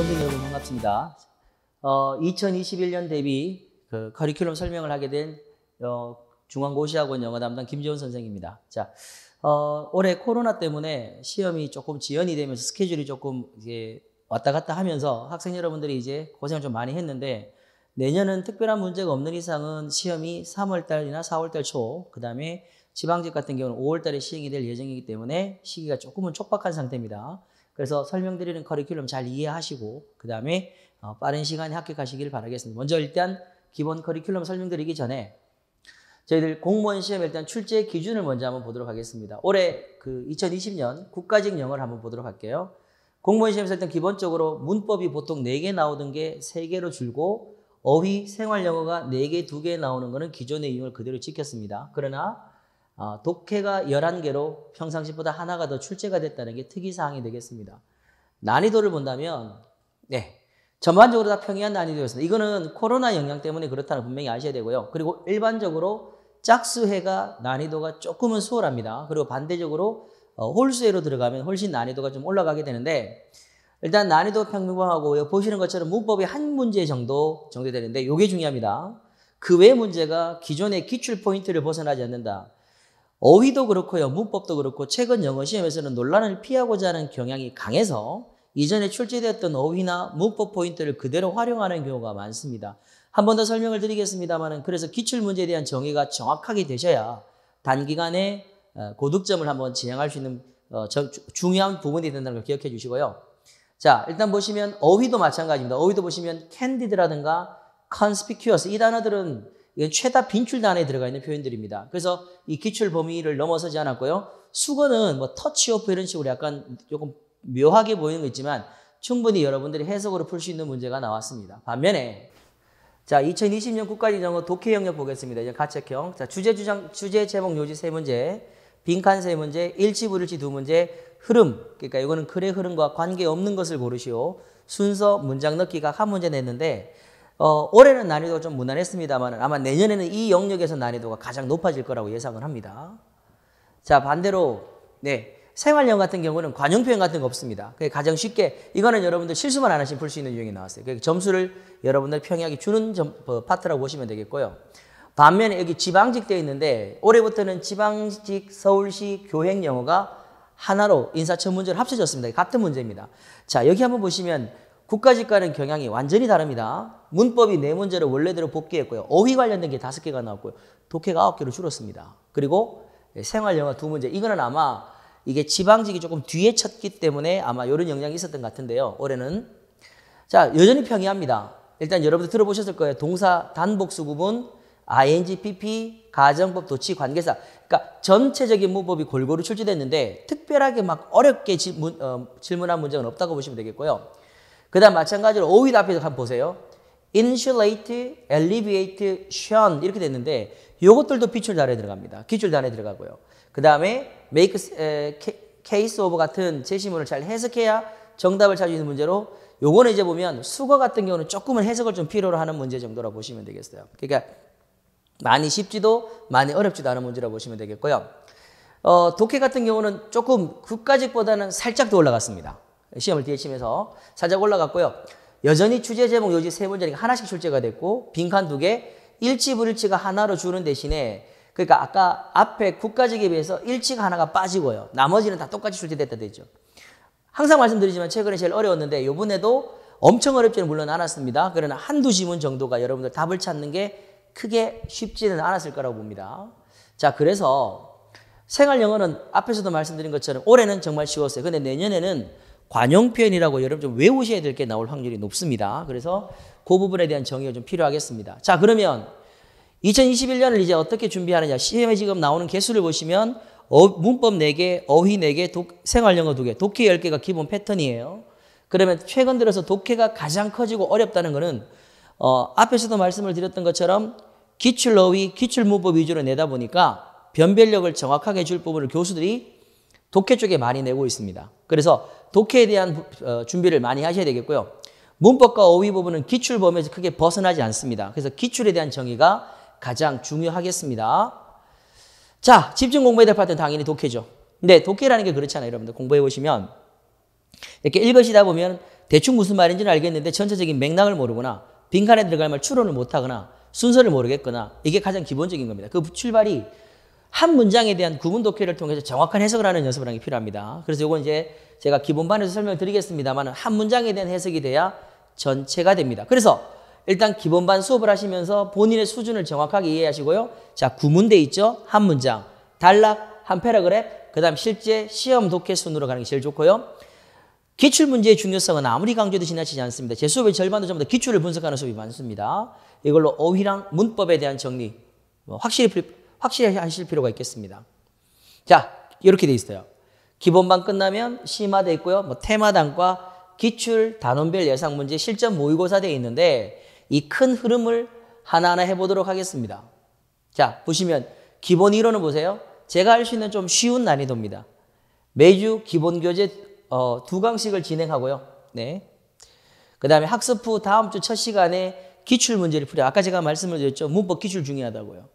이범진 여러분 반갑습니다. 어, 2021년 대비 그 커리큘럼 설명을 하게 된 어, 중앙고시학원 영어 담당 김재훈 선생입니다. 자, 어, 올해 코로나 때문에 시험이 조금 지연이 되면서 스케줄이 조금 이제 왔다 갔다 하면서 학생 여러분들이 이제 고생을 좀 많이 했는데 내년은 특별한 문제가 없는 이상은 시험이 3월 달이나 4월 달 초, 그 다음에 지방직 같은 경우는 5월 달에 시행이 될 예정이기 때문에 시기가 조금은 촉박한 상태입니다. 그래서 설명드리는 커리큘럼 잘 이해하시고 그 다음에 어, 빠른 시간에 합격하시길 바라겠습니다. 먼저 일단 기본 커리큘럼 설명드리기 전에 저희들 공무원 시험 일단 출제 기준을 먼저 한번 보도록 하겠습니다. 올해 그 2020년 국가직 영어를 한번 보도록 할게요. 공무원 시험에서 일단 기본적으로 문법이 보통 4개 나오던 게 3개로 줄고 어휘, 생활 영어가 4개, 2개 나오는 거는 기존의 이용을 그대로 지켰습니다. 그러나 어, 독해가 11개로 평상시보다 하나가 더 출제가 됐다는 게 특이사항이 되겠습니다. 난이도를 본다면, 네. 전반적으로 다 평이한 난이도였습니다. 이거는 코로나 영향 때문에 그렇다는 분명히 아셔야 되고요. 그리고 일반적으로 짝수해가 난이도가 조금은 수월합니다. 그리고 반대적으로 어, 홀수해로 들어가면 훨씬 난이도가 좀 올라가게 되는데 일단 난이도 평균화하고 보시는 것처럼 문법이 한 문제 정도 정도 되는데 요게 중요합니다. 그 외 문제가 기존의 기출 포인트를 벗어나지 않는다. 어휘도 그렇고 요문법도 그렇고 최근 영어 시험에서는 논란을 피하고자 하는 경향이 강해서 이전에 출제되었던 어휘나 문법 포인트를 그대로 활용하는 경우가 많습니다. 한 번 더 설명을 드리겠습니다만 그래서 기출문제에 대한 정의가 정확하게 되셔야 단기간에 어, 고득점을 한번 진행할수 있는 어, 중요한 부분이 된다는 걸 기억해 주시고요. 자, 일단 보시면 어휘도 마찬가지입니다. 어휘도 보시면 candid라든가 conspicuous 이 단어들은 이건 최다 빈출단에 들어가 있는 표현들입니다. 그래서 이 기출 범위를 넘어서지 않았고요. 수건은뭐 터치오프 이런 식으로 약간 조금 묘하게 보이는 거 있지만 충분히 여러분들이 해석으로 풀 수 있는 문제가 나왔습니다. 반면에 자 2020년 국가지정어 독해 영역 보겠습니다. 이제 가책형. 자 주제 주장 주제 제목 요지 세 문제, 빈칸 세 문제, 일치 부일치두 문제, 흐름. 그러니까 이거는 글의 흐름과 관계 없는 것을 고르시오. 순서 문장 넣기가 한 문제 냈는데 어, 올해는 난이도가 좀 무난했습니다만 아마 내년에는 이 영역에서 난이도가 가장 높아질 거라고 예상을 합니다. 자, 반대로 네. 생활형 같은 경우는 관용표현 같은 거 없습니다. 그게 가장 쉽게 이거는 여러분들 실수만 안 하시면 풀 수 있는 유형이 나왔어요. 그러니까 점수를 여러분들 평이하게 주는 점, 어, 파트라고 보시면 되겠고요. 반면에 여기 지방직 되어 있는데 올해부터는 지방직 서울시 교행 영어가 하나로 인사청 문제를 합쳐졌습니다. 같은 문제입니다. 자 여기 한번 보시면 국가직 과는 경향이 완전히 다릅니다. 문법이 네 문제를 원래대로 복귀했고요. 어휘 관련된 게 다섯 개가 나왔고요. 독해가 아홉 개로 줄었습니다. 그리고 생활 영어 두 문제. 이거는 아마 이게 지방직이 조금 뒤에 쳤기 때문에 아마 이런 영향이 있었던 것 같은데요. 올해는 자 여전히 평이합니다. 일단 여러분들 들어보셨을 거예요. 동사 단복수 구분, ing, pp, 가정법, 도치, 관계사. 그러니까 전체적인 문법이 골고루 출제됐는데 특별하게 막 어렵게 질문, 어, 질문한 문제는 없다고 보시면 되겠고요. 그 다음 마찬가지로 오위 앞에서 한번 보세요. insulate, alleviate, shun 이렇게 됐는데 요것들도 비출 단에 들어갑니다. 기출 단에 들어가고요. 그 다음에 make 에, case of 같은 제시문을 잘 해석해야 정답을 찾을 수 있는 문제로 요거는 이제 보면 수거 같은 경우는 조금은 해석을 좀 필요로 하는 문제 정도라 보시면 되겠어요. 그러니까 많이 쉽지도 많이 어렵지도 않은 문제라 보시면 되겠고요. 어, 독해 같은 경우는 조금 그까지보다는 살짝 더 올라갔습니다. 시험을 뒤에 치면서 살짝 올라갔고요. 여전히 주제 제목 요지 세 번째니까 하나씩 출제가 됐고 빈칸 두 개, 일치 불일치가 하나로 주는 대신에 그러니까 아까 앞에 국가직에 비해서 일치가 하나가 빠지고요. 나머지는 다 똑같이 출제됐다 되죠. 항상 말씀드리지만 최근에 제일 어려웠는데 요번에도 엄청 어렵지는 물론 않았습니다. 그러나 한두 지문 정도가 여러분들 답을 찾는 게 크게 쉽지는 않았을 거라고 봅니다. 자, 그래서 생활 영어는 앞에서도 말씀드린 것처럼 올해는 정말 쉬웠어요. 근데 내년에는 관용 표현이라고 여러분 좀 외우셔야 될 게 나올 확률이 높습니다. 그래서 그 부분에 대한 정의가 좀 필요하겠습니다. 자, 그러면 2021년을 이제 어떻게 준비하느냐. 시험에 지금 나오는 개수를 보시면 어, 문법 4개, 어휘 4개, 독, 생활영어 2개, 독해 10개가 기본 패턴이에요. 그러면 최근 들어서 독해가 가장 커지고 어렵다는 것은 어, 앞에서도 말씀을 드렸던 것처럼 기출어휘, 기출문법 위주로 내다 보니까 변별력을 정확하게 줄 부분을 교수들이 독해 쪽에 많이 내고 있습니다. 그래서 독해에 대한 어, 준비를 많이 하셔야 되겠고요. 문법과 어휘 부분은 기출 범위에서 크게 벗어나지 않습니다. 그래서 기출에 대한 정의가 가장 중요하겠습니다. 자, 집중 공부해야 될 파트는 당연히 독해죠. 근데 독해라는 게 그렇잖아요, 여러분들. 공부해 보시면 이렇게 읽으시다 보면 대충 무슨 말인지는 알겠는데 전체적인 맥락을 모르거나 빈칸에 들어갈 말 추론을 못하거나 순서를 모르겠거나 이게 가장 기본적인 겁니다. 그 출발이 한 문장에 대한 구분 독해를 통해서 정확한 해석을 하는 연습을 하는 게 필요합니다. 그래서 이건 이제 제가 기본반에서 설명을 드리겠습니다만 한 문장에 대한 해석이 돼야 전체가 됩니다. 그래서 일단 기본반 수업을 하시면서 본인의 수준을 정확하게 이해하시고요. 자, 구문돼 있죠? 한 문장, 단락, 한 패러그랩, 그 다음 실제 시험 독해 순으로 가는 게 제일 좋고요. 기출 문제의 중요성은 아무리 강조해도 지나치지 않습니다. 제 수업의 절반도 전부 다 기출을 분석하는 수업이 많습니다. 이걸로 어휘랑 문법에 대한 정리, 뭐 확실히 확실히 하실 필요가 있겠습니다. 자, 이렇게 돼 있어요. 기본반 끝나면 심화돼 있고요. 뭐테마당과 기출, 단원별 예상 문제, 실전 모의고사 돼 있는데 이 큰 흐름을 하나하나 해보도록 하겠습니다. 자, 보시면 기본 이론을 보세요. 제가 할 수 있는 좀 쉬운 난이도입니다. 매주 기본 교재 어, 두 강씩을 진행하고요. 네. 그 다음에 학습 후 다음 주 첫 시간에 기출 문제를 풀어요. 아까 제가 말씀을 드렸죠. 문법 기출 중요하다고요.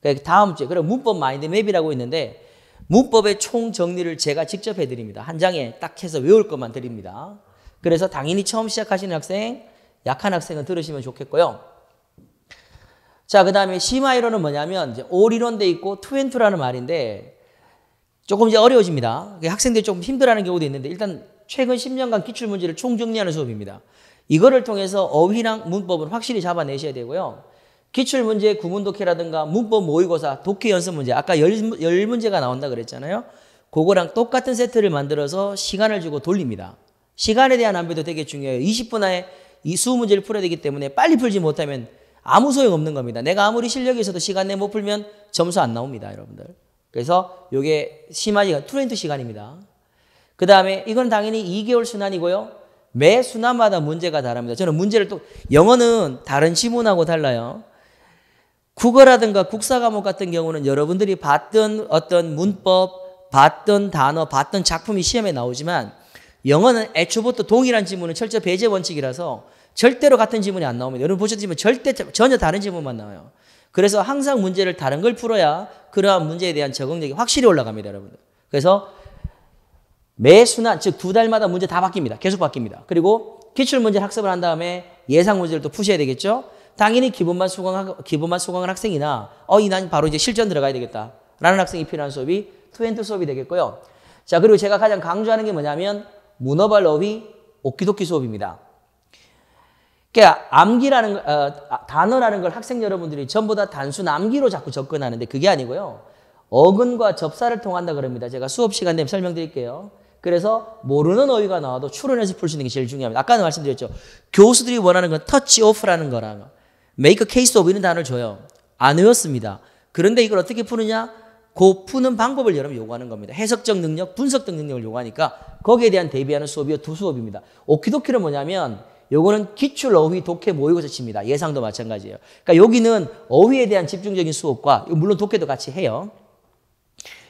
그러니까 다음 주에 그럼 문법 마인드 맵이라고 있는데 문법의 총 정리를 제가 직접 해드립니다. 한 장에 딱 해서 외울 것만 드립니다. 그래서 당연히 처음 시작하시는 학생, 약한 학생은 들으시면 좋겠고요. 자, 그 다음에 심화이론은 뭐냐면 이제 올이론돼 있고 투앤투라는 말인데 조금 이제 어려워집니다. 학생들이 조금 힘들어하는 경우도 있는데 일단 최근 10년간 기출문제를 총정리하는 수업입니다. 이거를 통해서 어휘랑 문법을 확실히 잡아내셔야 되고요. 기출문제, 구문독해라든가 문법 모의고사, 독해 연습 문제 아까 열, 열 문제가 나온다 그랬잖아요. 그거랑 똑같은 세트를 만들어서 시간을 주고 돌립니다. 시간에 대한 안배도 되게 중요해요. 20분 안에 이 수 문제를 풀어야 되기 때문에 빨리 풀지 못하면 아무 소용 없는 겁니다. 내가 아무리 실력이 있어도 시간 내 못 풀면 점수 안 나옵니다, 여러분들. 그래서 이게 심하지가 트렌드 시간입니다. 그 다음에 이건 당연히 2개월 순환이고요. 매 순환마다 문제가 다릅니다. 저는 문제를 또 영어는 다른 지문하고 달라요. 국어라든가 국사 과목 같은 경우는 여러분들이 봤던 어떤 문법, 봤던 단어, 봤던 작품이 시험에 나오지만 영어는 애초부터 동일한 지문은 철저 배제 원칙이라서 절대로 같은 지문이 안 나옵니다. 여러분 보셨지만 절대 전혀 다른 지문만 나와요. 그래서 항상 문제를 다른 걸 풀어야 그러한 문제에 대한 적응력이 확실히 올라갑니다, 여러분들. 그래서 매 순환, 즉 두 달마다 문제 다 바뀝니다. 계속 바뀝니다. 그리고 기출 문제 학습을 한 다음에 예상 문제를 또 푸셔야 되겠죠. 당연히 기본만 수강한, 기본만 수강한 학생이나 어, 이 난 바로 이제 실전 들어가야 되겠다. 라는 학생이 필요한 수업이 투엔트 수업이 되겠고요. 자, 그리고 제가 가장 강조하는 게 뭐냐면 문어발어휘 오키도키 수업입니다. 그러니까 암기라는 어, 아, 단어라는 걸 학생 여러분들이 전부 다 단순 암기로 자꾸 접근하는데 그게 아니고요. 어근과 접사를 통한다 그럽니다. 제가 수업 시간 되면 설명드릴게요. 그래서 모르는 어휘가 나와도 추론해서 풀 수 있는 게 제일 중요합니다. 아까는 말씀드렸죠. 교수들이 원하는 건 터치 오프라는 거랑 라 make case of 이런 단어를 줘요. 안 외웠습니다. 그런데 이걸 어떻게 푸느냐? 그 푸는 방법을 여러분 요구하는 겁니다. 해석적 능력, 분석적 능력을 요구하니까 거기에 대한 대비하는 수업이 두 수업입니다. 오키도키는 뭐냐면 요거는 기출 어휘 독해 모의고사 칩니다. 예상도 마찬가지예요. 그러니까 여기는 어휘에 대한 집중적인 수업과 물론 독해도 같이 해요.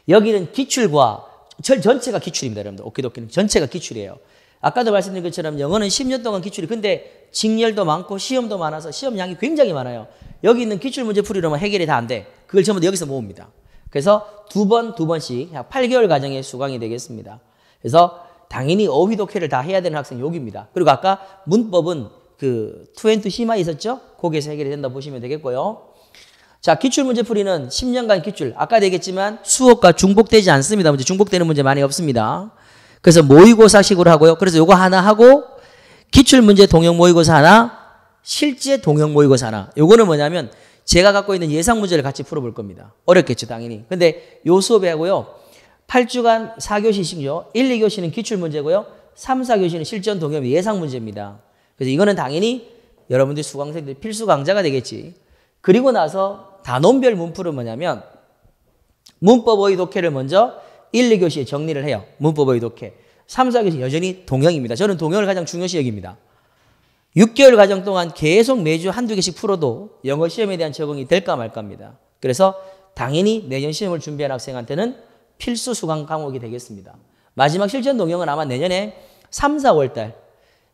여기는 기출과 절 전체가 기출입니다, 여러분들. 오키도키는 전체가 기출이에요. 아까도 말씀드린 것처럼 영어는 10년 동안 기출이 근데 직렬도 많고 시험도 많아서 시험량이 굉장히 많아요. 여기 있는 기출 문제 풀이로만 해결이 다 안 돼. 그걸 전부 여기서 모읍니다. 그래서 두 번, 두 번씩 약 8개월 과정에 수강이 되겠습니다. 그래서 당연히 어휘 독해를 다 해야 되는 학생이 여기입니다. 그리고 아까 문법은 그 투엔투 시마 있었죠? 거기에서 해결이 된다 보시면 되겠고요. 자, 기출 문제 풀이는 10년간 기출. 아까도 얘기했지만 수업과 중복되지 않습니다. 문제 중복되는 문제 많이 없습니다. 그래서 모의고사식으로 하고요. 그래서 요거 하나 하고 기출문제 동영 모의고사 하나, 실제 동영 모의고사 하나. 요거는 뭐냐면 제가 갖고 있는 예상 문제를 같이 풀어볼 겁니다. 어렵겠죠, 당연히. 근데 요 수업에 하고요. 8주간 4교시씩요. 1, 2교시는 기출문제고요. 3, 4교시는 실전 동영 예상 문제입니다. 그래서 이거는 당연히 여러분들 수강생들 필수 강좌가 되겠지. 그리고 나서 단원별 문풀은 뭐냐면 문법의 독해를 먼저 1, 2교시에 정리를 해요. 문법의 독해. 3, 4교시 여전히 동영입니다. 저는 동영을 가장 중요시 여깁니다. 6개월 과정 동안 계속 매주 한두 개씩 풀어도 영어 시험에 대한 적응이 될까 말까입니다. 그래서 당연히 내년 시험을 준비한 학생한테는 필수 수강 과목이 되겠습니다. 마지막 실전 동영은 아마 내년에 3, 4월 달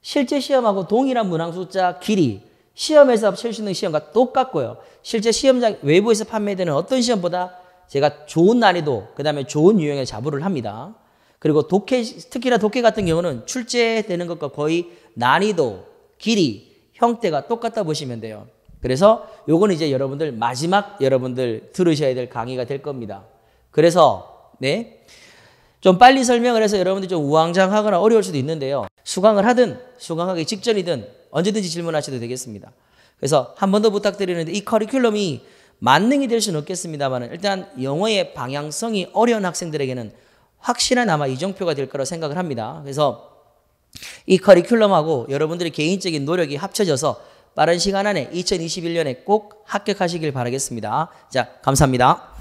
실제 시험하고 동일한 문항 숫자 길이 시험에서 칠수 있는 시험과 똑같고요. 실제 시험장 외부에서 판매되는 어떤 시험보다 제가 좋은 난이도, 그 다음에 좋은 유형의 자부를 합니다. 그리고 독해, 특히나 독해 같은 경우는 출제되는 것과 거의 난이도, 길이, 형태가 똑같다 보시면 돼요. 그래서 요건 이제 여러분들 마지막 여러분들 들으셔야 될 강의가 될 겁니다. 그래서, 네. 좀 빨리 설명을 해서 여러분들이 좀 우왕좌왕하거나 어려울 수도 있는데요. 수강을 하든 수강하기 직전이든 언제든지 질문하셔도 되겠습니다. 그래서 한 번 더 부탁드리는데 이 커리큘럼이 만능이 될 수는 없겠습니다만 일단 영어의 방향성이 어려운 학생들에게는 확실한 아마 이정표가 될 거라 고 생각을 합니다. 그래서 이 커리큘럼하고 여러분들의 개인적인 노력이 합쳐져서 빠른 시간 안에 2021년에 꼭 합격하시길 바라겠습니다. 자, 감사합니다.